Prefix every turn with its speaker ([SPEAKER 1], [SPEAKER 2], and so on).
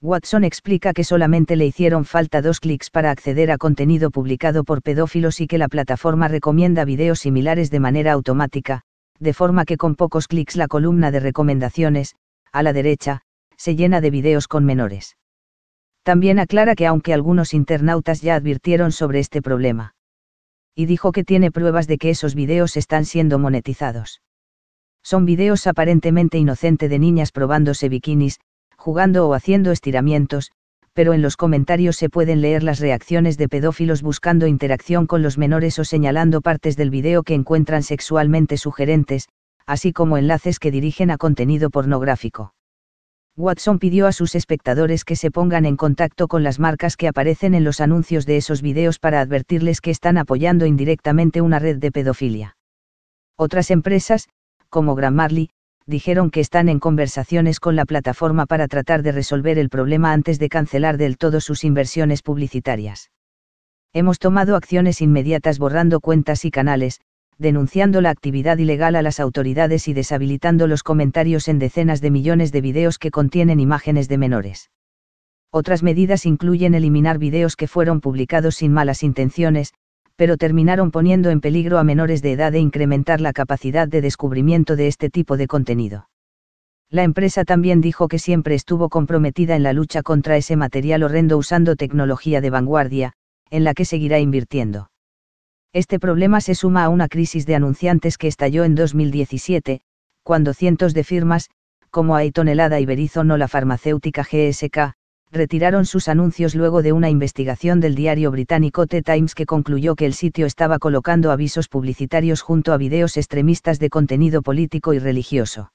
[SPEAKER 1] Watson explica que solamente le hicieron falta dos clics para acceder a contenido publicado por pedófilos y que la plataforma recomienda videos similares de manera automática, de forma que con pocos clics la columna de recomendaciones, a la derecha, se llena de videos con menores. También aclara que aunque algunos internautas ya advirtieron sobre este problema. Y dijo que tiene pruebas de que esos videos están siendo monetizados. Son videos aparentemente inocentes de niñas probándose bikinis, jugando o haciendo estiramientos, pero en los comentarios se pueden leer las reacciones de pedófilos buscando interacción con los menores o señalando partes del video que encuentran sexualmente sugerentes, así como enlaces que dirigen a contenido pornográfico. Watson pidió a sus espectadores que se pongan en contacto con las marcas que aparecen en los anuncios de esos videos para advertirles que están apoyando indirectamente una red de pedofilia. Otras empresas, como Grammarly, dijeron que están en conversaciones con la plataforma para tratar de resolver el problema antes de cancelar del todo sus inversiones publicitarias. Hemos tomado acciones inmediatas borrando cuentas y canales, denunciando la actividad ilegal a las autoridades y deshabilitando los comentarios en decenas de millones de videos que contienen imágenes de menores. Otras medidas incluyen eliminar videos que fueron publicados sin malas intenciones, pero terminaron poniendo en peligro a menores de edad e incrementar la capacidad de descubrimiento de este tipo de contenido. La empresa también dijo que siempre estuvo comprometida en la lucha contra ese material horrendo usando tecnología de vanguardia, en la que seguirá invirtiendo. Este problema se suma a una crisis de anunciantes que estalló en 2017, cuando cientos de firmas, como Aitonelada y Verizon o la farmacéutica GSK, retiraron sus anuncios luego de una investigación del diario británico The Times que concluyó que el sitio estaba colocando avisos publicitarios junto a videos extremistas de contenido político y religioso.